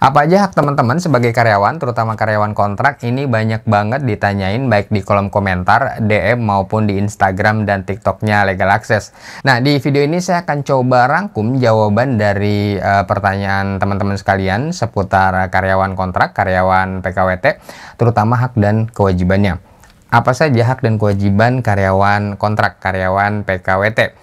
Apa aja hak teman-teman sebagai karyawan, terutama karyawan kontrak, ini banyak banget ditanyain baik di kolom komentar, DM maupun di Instagram dan TikToknya Legal Access. Nah, di video ini saya akan coba rangkum jawaban dari uh, pertanyaan teman-teman sekalian seputar karyawan kontrak, karyawan PKWT, terutama hak dan kewajibannya. Apa saja hak dan kewajiban karyawan kontrak, karyawan PKWT?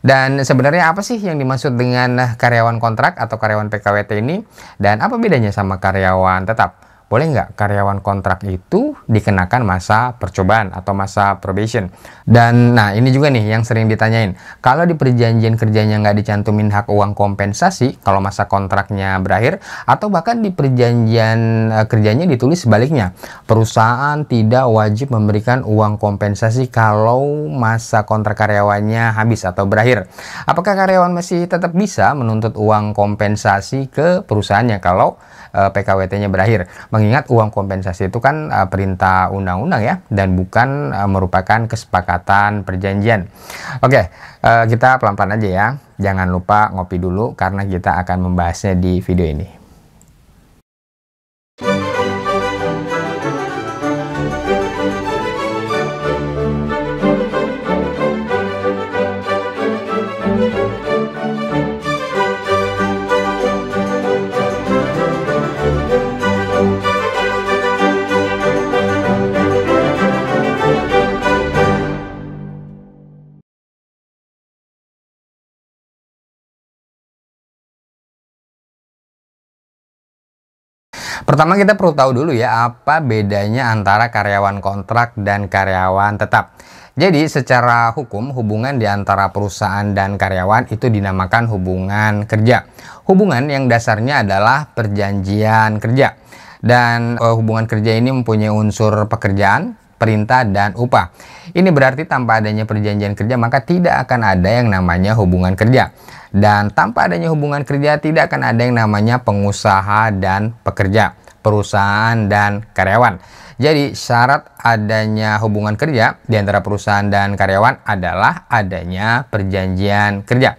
Dan sebenarnya apa sih yang dimaksud dengan karyawan kontrak atau karyawan PKWT ini? Dan apa bedanya sama karyawan tetap? boleh nggak karyawan kontrak itu dikenakan masa percobaan atau masa probation? Dan nah ini juga nih yang sering ditanyain. Kalau di perjanjian kerjanya nggak dicantumin hak uang kompensasi kalau masa kontraknya berakhir atau bahkan di perjanjian eh, kerjanya ditulis sebaliknya. Perusahaan tidak wajib memberikan uang kompensasi kalau masa kontrak karyawannya habis atau berakhir. Apakah karyawan masih tetap bisa menuntut uang kompensasi ke perusahaannya kalau eh, PKWT-nya berakhir? Mengingat uang kompensasi itu kan uh, perintah undang-undang ya dan bukan uh, merupakan kesepakatan perjanjian. Oke, uh, kita pelan-pelan aja ya. Jangan lupa ngopi dulu karena kita akan membahasnya di video ini. Pertama kita perlu tahu dulu ya apa bedanya antara karyawan kontrak dan karyawan tetap. Jadi secara hukum hubungan di antara perusahaan dan karyawan itu dinamakan hubungan kerja. Hubungan yang dasarnya adalah perjanjian kerja. Dan eh, hubungan kerja ini mempunyai unsur pekerjaan, perintah dan upah. Ini berarti tanpa adanya perjanjian kerja maka tidak akan ada yang namanya hubungan kerja. Dan tanpa adanya hubungan kerja tidak akan ada yang namanya pengusaha dan pekerja perusahaan dan karyawan. Jadi syarat adanya hubungan kerja di antara perusahaan dan karyawan adalah adanya perjanjian kerja.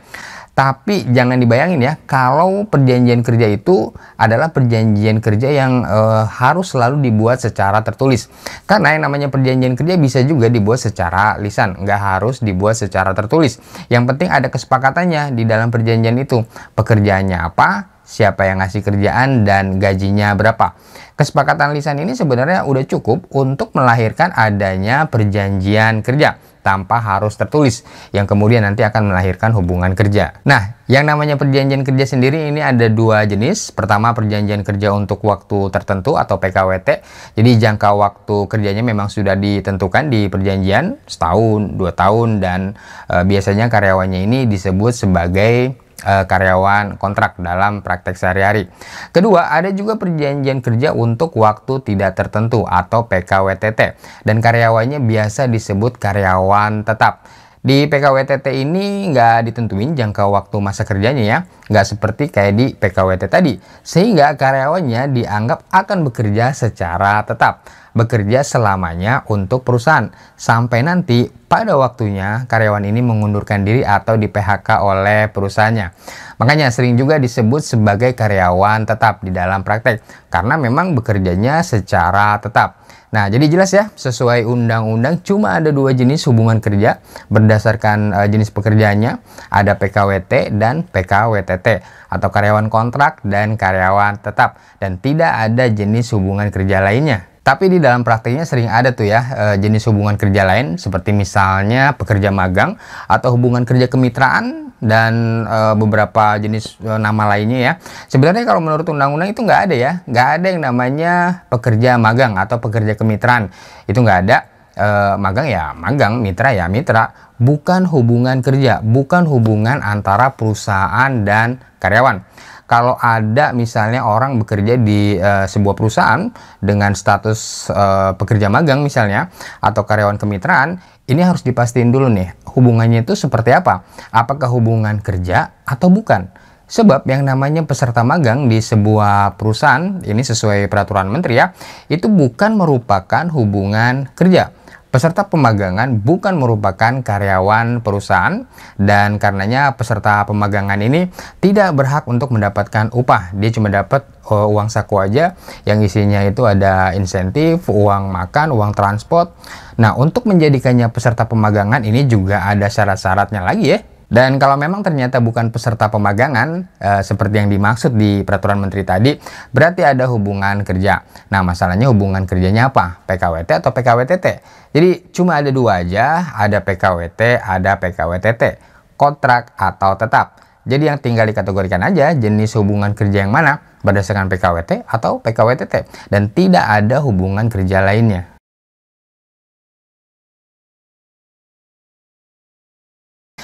Tapi jangan dibayangin ya kalau perjanjian kerja itu adalah perjanjian kerja yang e, harus selalu dibuat secara tertulis. Karena yang namanya perjanjian kerja bisa juga dibuat secara lisan, nggak harus dibuat secara tertulis. Yang penting ada kesepakatannya di dalam perjanjian itu. Pekerjaannya apa, siapa yang ngasih kerjaan dan gajinya berapa. Kesepakatan lisan ini sebenarnya udah cukup untuk melahirkan adanya perjanjian kerja tanpa harus tertulis yang kemudian nanti akan melahirkan hubungan kerja. Nah, yang namanya perjanjian kerja sendiri ini ada dua jenis. Pertama, perjanjian kerja untuk waktu tertentu atau PKWT. Jadi jangka waktu kerjanya memang sudah ditentukan di perjanjian setahun, dua tahun dan e, biasanya karyawannya ini disebut sebagai Eh, karyawan kontrak dalam praktek sehari-hari. Kedua, ada juga perjanjian kerja untuk waktu tidak tertentu atau PKWTT dan karyawannya biasa disebut karyawan tetap. Di PKWTT ini nggak ditentuin jangka waktu masa kerjanya ya, nggak seperti kayak di PKWT tadi, sehingga karyawannya dianggap akan bekerja secara tetap bekerja selamanya untuk perusahaan sampai nanti pada waktunya karyawan ini mengundurkan diri atau di PHK oleh perusahaannya. Makanya sering juga disebut sebagai karyawan tetap di dalam praktek karena memang bekerjanya secara tetap. Nah, jadi jelas ya, sesuai undang-undang cuma ada dua jenis hubungan kerja berdasarkan uh, jenis pekerjaannya, ada PKWT dan PKWTT atau karyawan kontrak dan karyawan tetap dan tidak ada jenis hubungan kerja lainnya. Tapi di dalam praktiknya sering ada tuh ya eh, jenis hubungan kerja lain seperti misalnya pekerja magang atau hubungan kerja kemitraan dan eh, beberapa jenis eh, nama lainnya ya. Sebenarnya kalau menurut undang-undang itu nggak ada ya, nggak ada yang namanya pekerja magang atau pekerja kemitraan itu nggak ada. magang ya magang, mitra ya mitra, bukan hubungan kerja, bukan hubungan antara perusahaan dan karyawan kalau ada misalnya orang bekerja di uh, sebuah perusahaan dengan status uh, pekerja magang misalnya atau karyawan kemitraan, ini harus dipastikan dulu nih hubungannya itu seperti apa. Apakah hubungan kerja atau bukan? Sebab yang namanya peserta magang di sebuah perusahaan, ini sesuai peraturan menteri ya, itu bukan merupakan hubungan kerja Peserta pemagangan bukan merupakan karyawan perusahaan dan karenanya peserta pemagangan ini tidak berhak untuk mendapatkan upah. Dia cuma dapat uh, uang saku aja yang isinya itu ada insentif, uang makan, uang transport. Nah, untuk menjadikannya peserta pemagangan ini juga ada syarat-syaratnya lagi ya. Dan kalau memang ternyata bukan peserta pemagangan e, seperti yang dimaksud di peraturan menteri tadi, berarti ada hubungan kerja. Nah, masalahnya hubungan kerjanya apa? PKWT atau PKWTT? Jadi cuma ada dua aja, ada PKWT, ada PKWTT. Kontrak atau tetap. Jadi yang tinggal dikategorikan aja jenis hubungan kerja yang mana berdasarkan PKWT atau PKWTT dan tidak ada hubungan kerja lainnya.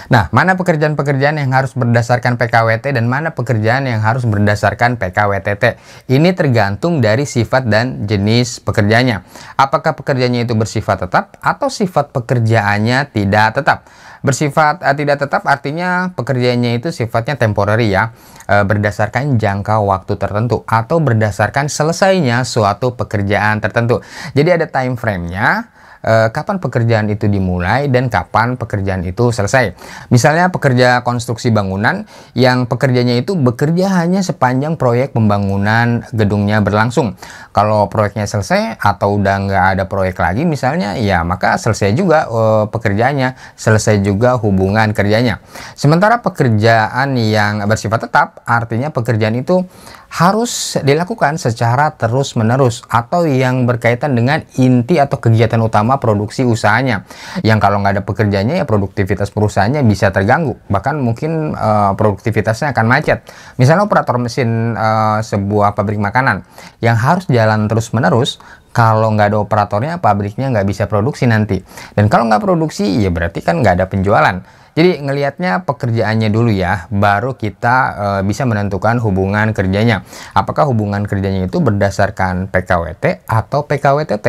Nah, mana pekerjaan-pekerjaan yang harus berdasarkan PKWT dan mana pekerjaan yang harus berdasarkan PKWTT? Ini tergantung dari sifat dan jenis pekerjaannya. Apakah pekerjaannya itu bersifat tetap atau sifat pekerjaannya tidak tetap? Bersifat uh, tidak tetap artinya pekerjaannya itu sifatnya temporary ya, uh, berdasarkan jangka waktu tertentu atau berdasarkan selesainya suatu pekerjaan tertentu. Jadi ada time frame-nya, Eh, kapan pekerjaan itu dimulai dan kapan pekerjaan itu selesai. Misalnya pekerja konstruksi bangunan yang pekerjanya itu bekerja hanya sepanjang proyek pembangunan gedungnya berlangsung. Kalau proyeknya selesai atau udah nggak ada proyek lagi misalnya, ya maka selesai juga uh, pekerjaannya, selesai juga hubungan kerjanya. Sementara pekerjaan yang bersifat tetap artinya pekerjaan itu harus dilakukan secara terus-menerus atau yang berkaitan dengan inti atau kegiatan utama produksi usahanya. Yang kalau nggak ada pekerjanya ya produktivitas perusahaannya bisa terganggu, bahkan mungkin uh, produktivitasnya akan macet. Misalnya operator mesin uh, sebuah pabrik makanan yang harus jalan terus-menerus kalau nggak ada operatornya pabriknya nggak bisa produksi nanti dan kalau nggak produksi ya berarti kan nggak ada penjualan jadi ngelihatnya pekerjaannya dulu ya, baru kita e, bisa menentukan hubungan kerjanya. Apakah hubungan kerjanya itu berdasarkan PKWT atau PKWTT?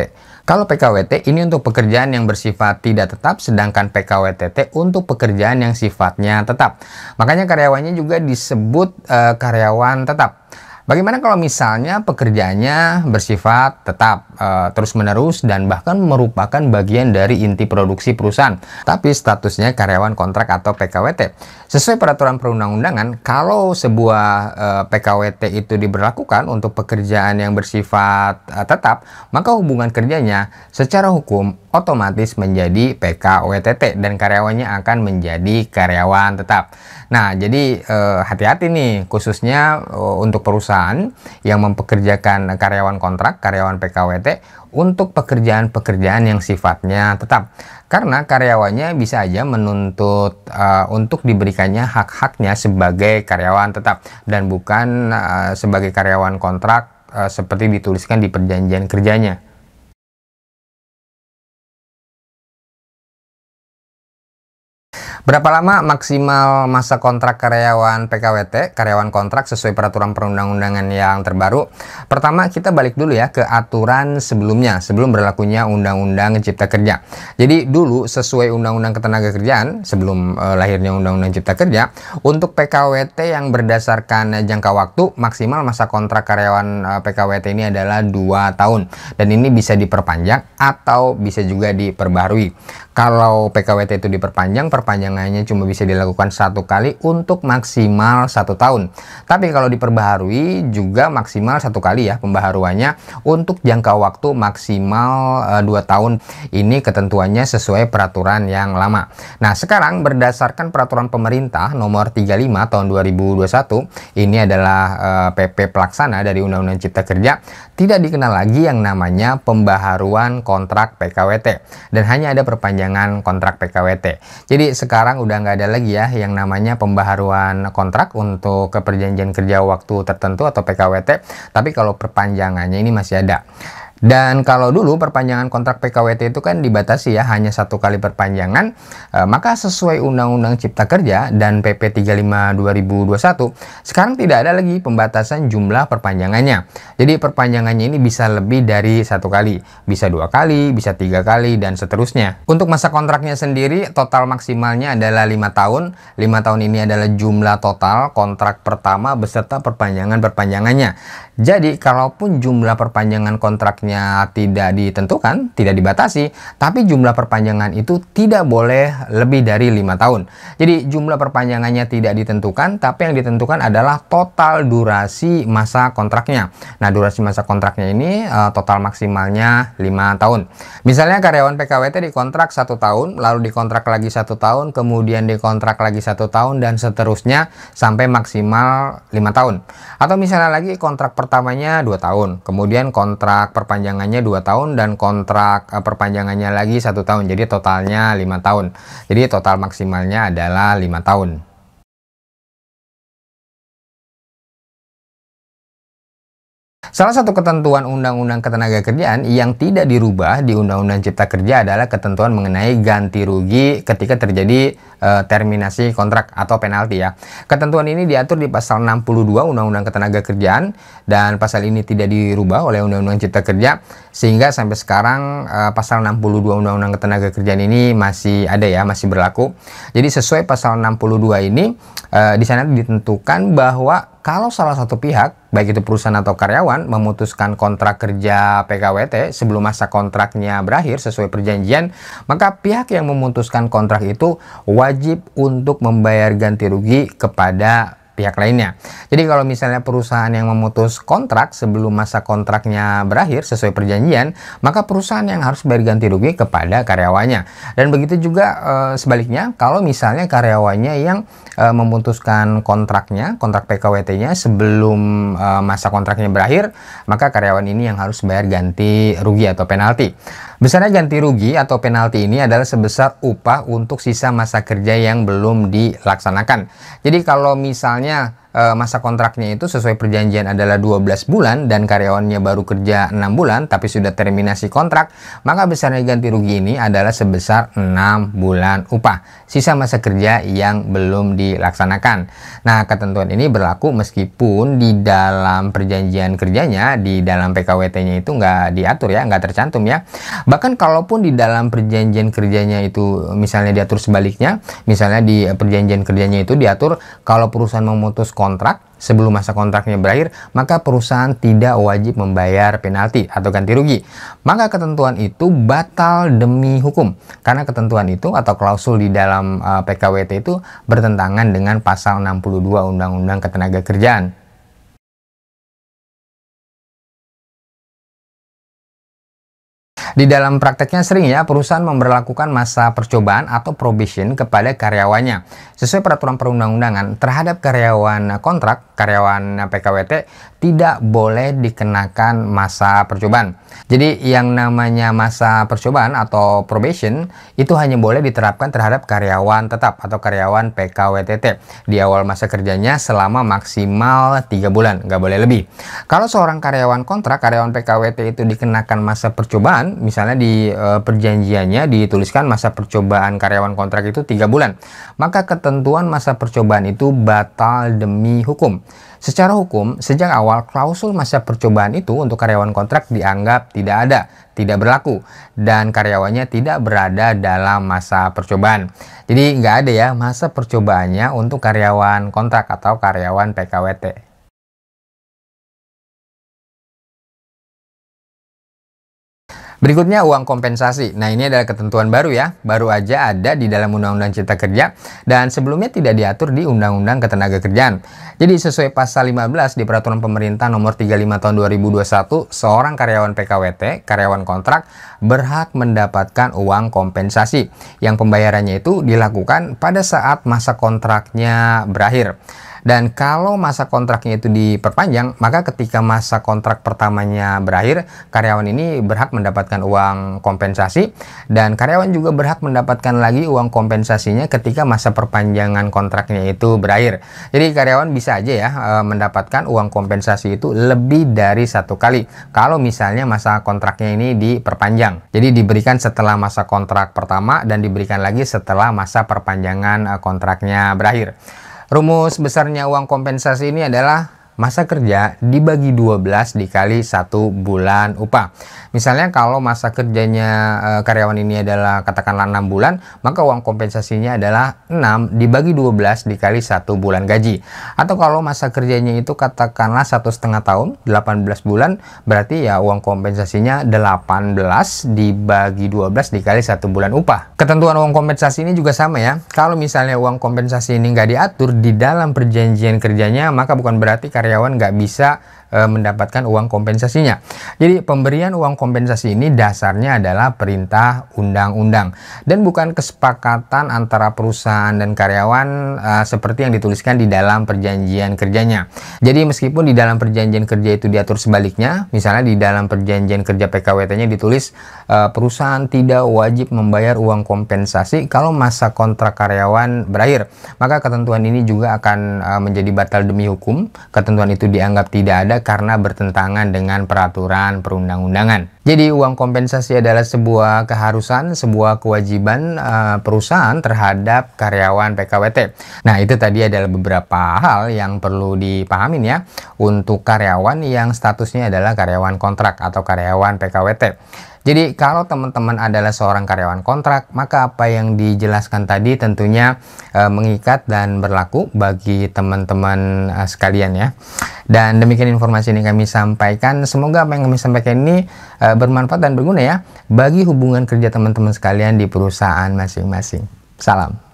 Kalau PKWT ini untuk pekerjaan yang bersifat tidak tetap, sedangkan PKWTT untuk pekerjaan yang sifatnya tetap. Makanya karyawannya juga disebut e, karyawan tetap. Bagaimana kalau misalnya pekerjaannya bersifat tetap? Eh, terus-menerus dan bahkan merupakan bagian dari inti produksi perusahaan, tapi statusnya karyawan kontrak atau PKWT. Sesuai peraturan perundang-undangan, kalau sebuah uh, eh, PKWT itu diberlakukan untuk pekerjaan yang bersifat uh, tetap, maka hubungan kerjanya secara hukum otomatis menjadi PKWTT dan karyawannya akan menjadi karyawan tetap. Nah, jadi hati-hati nih khususnya untuk perusahaan yang mempekerjakan karyawan kontrak, karyawan PKWT untuk pekerjaan-pekerjaan yang sifatnya tetap karena karyawannya bisa aja menuntut uh, untuk diberikannya hak-haknya sebagai karyawan tetap dan bukan uh, sebagai karyawan kontrak uh, seperti dituliskan di perjanjian kerjanya. Berapa lama maksimal masa kontrak karyawan PKWT, karyawan kontrak sesuai peraturan perundang-undangan yang terbaru? Pertama, kita balik dulu ya ke aturan sebelumnya, sebelum berlakunya Undang-Undang Cipta Kerja. Jadi dulu sesuai Undang-Undang Ketenagakerjaan, sebelum eh, lahirnya Undang-Undang Cipta Kerja, untuk PKWT yang berdasarkan jangka waktu, maksimal masa kontrak karyawan eh, PKWT ini adalah 2 tahun. Dan ini bisa diperpanjang atau bisa juga diperbarui. Kalau PKWT itu diperpanjang, perpanjang hanya cuma bisa dilakukan satu kali untuk maksimal satu tahun. Tapi kalau diperbaharui juga maksimal satu kali ya pembaharuannya untuk jangka waktu maksimal eh, dua tahun. Ini ketentuannya sesuai peraturan yang lama. Nah sekarang berdasarkan peraturan pemerintah nomor 35 tahun 2021 ini adalah uh, eh, PP pelaksana dari Undang-Undang Cipta Kerja tidak dikenal lagi yang namanya pembaharuan kontrak PKWT dan hanya ada perpanjangan kontrak PKWT. Jadi sekarang sekarang udah nggak ada lagi ya yang namanya pembaharuan kontrak untuk keperjanjian kerja waktu tertentu atau PKWT. Tapi kalau perpanjangannya ini masih ada. Dan kalau dulu perpanjangan kontrak PKWT itu kan dibatasi ya hanya satu kali perpanjangan, e, maka sesuai Undang-Undang Cipta Kerja dan PP 35 2021, sekarang tidak ada lagi pembatasan jumlah perpanjangannya. Jadi perpanjangannya ini bisa lebih dari satu kali, bisa dua kali, bisa tiga kali dan seterusnya. Untuk masa kontraknya sendiri total maksimalnya adalah lima tahun. Lima tahun ini adalah jumlah total kontrak pertama beserta perpanjangan perpanjangannya. Jadi kalaupun jumlah perpanjangan kontraknya sifatnya tidak ditentukan, tidak dibatasi, tapi jumlah perpanjangan itu tidak boleh lebih dari lima tahun. Jadi jumlah perpanjangannya tidak ditentukan, tapi yang ditentukan adalah total durasi masa kontraknya. Nah, durasi masa kontraknya ini uh, total maksimalnya lima tahun. Misalnya karyawan PKWT dikontrak satu tahun, lalu dikontrak lagi satu tahun, kemudian dikontrak lagi satu tahun dan seterusnya sampai maksimal lima tahun. Atau misalnya lagi kontrak pertamanya dua tahun, kemudian kontrak perpanjangan perpanjangannya 2 tahun dan kontrak eh, perpanjangannya lagi satu tahun jadi totalnya lima tahun jadi total maksimalnya adalah lima tahun Salah satu ketentuan Undang-Undang ketenaga kerjaan yang tidak dirubah di Undang-Undang Cipta Kerja adalah ketentuan mengenai ganti rugi ketika terjadi e, terminasi kontrak atau penalti ya. Ketentuan ini diatur di pasal 62 Undang-Undang ketenaga kerjaan dan pasal ini tidak dirubah oleh Undang-Undang Cipta Kerja sehingga sampai sekarang e, pasal 62 Undang-Undang ketenaga kerjaan ini masih ada ya, masih berlaku. Jadi sesuai pasal 62 ini e, di sana ditentukan bahwa kalau salah satu pihak, baik itu perusahaan atau karyawan, memutuskan kontrak kerja PKWT sebelum masa kontraknya berakhir sesuai perjanjian, maka pihak yang memutuskan kontrak itu wajib untuk membayar ganti rugi kepada pihak lainnya. Jadi kalau misalnya perusahaan yang memutus kontrak sebelum masa kontraknya berakhir sesuai perjanjian, maka perusahaan yang harus bayar ganti rugi kepada karyawannya. Dan begitu juga e, sebaliknya, kalau misalnya karyawannya yang e, memutuskan kontraknya, kontrak PKWT-nya sebelum e, masa kontraknya berakhir, maka karyawan ini yang harus bayar ganti rugi atau penalti. Besarnya ganti rugi atau penalti ini adalah sebesar upah untuk sisa masa kerja yang belum dilaksanakan. Jadi kalau misalnya e, masa kontraknya itu sesuai perjanjian adalah 12 bulan dan karyawannya baru kerja 6 bulan tapi sudah terminasi kontrak, maka besarnya ganti rugi ini adalah sebesar 6 bulan upah, sisa masa kerja yang belum dilaksanakan. Nah, ketentuan ini berlaku meskipun di dalam perjanjian kerjanya, di dalam PKWT-nya itu nggak diatur ya, nggak tercantum ya. Bahkan kalaupun di dalam perjanjian kerjanya itu misalnya diatur sebaliknya, misalnya di perjanjian kerjanya itu diatur kalau perusahaan memutus kontrak kontrak, sebelum masa kontraknya berakhir, maka perusahaan tidak wajib membayar penalti atau ganti rugi. Maka ketentuan itu batal demi hukum karena ketentuan itu atau klausul di dalam uh, e, PKWT itu bertentangan dengan pasal 62 Undang-Undang Ketenagakerjaan. Di dalam prakteknya sering ya perusahaan memperlakukan masa percobaan atau probation kepada karyawannya. Sesuai peraturan perundang-undangan, terhadap karyawan kontrak, karyawan PKWT tidak boleh dikenakan masa percobaan. Jadi yang namanya masa percobaan atau probation itu hanya boleh diterapkan terhadap karyawan tetap atau karyawan PKWTT di awal masa kerjanya selama maksimal 3 bulan, nggak boleh lebih. Kalau seorang karyawan kontrak, karyawan PKWT itu dikenakan masa percobaan, misalnya di eh, perjanjiannya dituliskan masa percobaan karyawan kontrak itu 3 bulan, maka ketentuan ketentuan masa percobaan itu batal demi hukum. Secara hukum, sejak awal klausul masa percobaan itu untuk karyawan kontrak dianggap tidak ada, tidak berlaku, dan karyawannya tidak berada dalam masa percobaan. Jadi nggak ada ya masa percobaannya untuk karyawan kontrak atau karyawan PKWT. Berikutnya uang kompensasi. Nah ini adalah ketentuan baru ya, baru aja ada di dalam Undang-Undang Cipta Kerja dan sebelumnya tidak diatur di Undang-Undang Ketenagakerjaan. Jadi sesuai pasal 15 di Peraturan Pemerintah Nomor 35 Tahun 2021, seorang karyawan PKWT, karyawan kontrak, berhak mendapatkan uang kompensasi yang pembayarannya itu dilakukan pada saat masa kontraknya berakhir. Dan kalau masa kontraknya itu diperpanjang, maka ketika masa kontrak pertamanya berakhir, karyawan ini berhak mendapatkan uang kompensasi dan karyawan juga berhak mendapatkan lagi uang kompensasinya ketika masa perpanjangan kontraknya itu berakhir. Jadi karyawan bisa aja ya e, mendapatkan uang kompensasi itu lebih dari satu kali kalau misalnya masa kontraknya ini diperpanjang. Jadi diberikan setelah masa kontrak pertama dan diberikan lagi setelah masa perpanjangan e, kontraknya berakhir. Rumus besarnya uang kompensasi ini adalah masa kerja dibagi 12 dikali satu bulan upah. Misalnya kalau masa kerjanya e, karyawan ini adalah katakanlah 6 bulan, maka uang kompensasinya adalah 6 dibagi 12 dikali satu bulan gaji. Atau kalau masa kerjanya itu katakanlah satu setengah tahun, 18 bulan, berarti ya uang kompensasinya 18 dibagi 12 dikali satu bulan upah. Ketentuan uang kompensasi ini juga sama ya. Kalau misalnya uang kompensasi ini nggak diatur di dalam perjanjian kerjanya, maka bukan berarti karyawan karyawan nggak bisa e, mendapatkan uang kompensasinya. Jadi pemberian uang kompensasi ini dasarnya adalah perintah undang-undang dan bukan kesepakatan antara perusahaan dan karyawan e, seperti yang dituliskan di dalam perjanjian kerjanya. Jadi meskipun di dalam perjanjian kerja itu diatur sebaliknya, misalnya di dalam perjanjian kerja PKWT-nya ditulis e, perusahaan tidak wajib membayar uang kompensasi kalau masa kontrak karyawan berakhir, maka ketentuan ini juga akan menjadi batal demi hukum. Ketentuan itu dianggap tidak ada karena bertentangan dengan peraturan perundang-undangan. Jadi uang kompensasi adalah sebuah keharusan, sebuah kewajiban uh, perusahaan terhadap karyawan PKWT. Nah, itu tadi adalah beberapa hal yang perlu dipahamin ya untuk karyawan yang statusnya adalah karyawan kontrak atau karyawan PKWT. Jadi kalau teman-teman adalah seorang karyawan kontrak, maka apa yang dijelaskan tadi tentunya e, mengikat dan berlaku bagi teman-teman e, sekalian ya. Dan demikian informasi ini kami sampaikan. Semoga apa yang kami sampaikan ini e, bermanfaat dan berguna ya bagi hubungan kerja teman-teman sekalian di perusahaan masing-masing. Salam.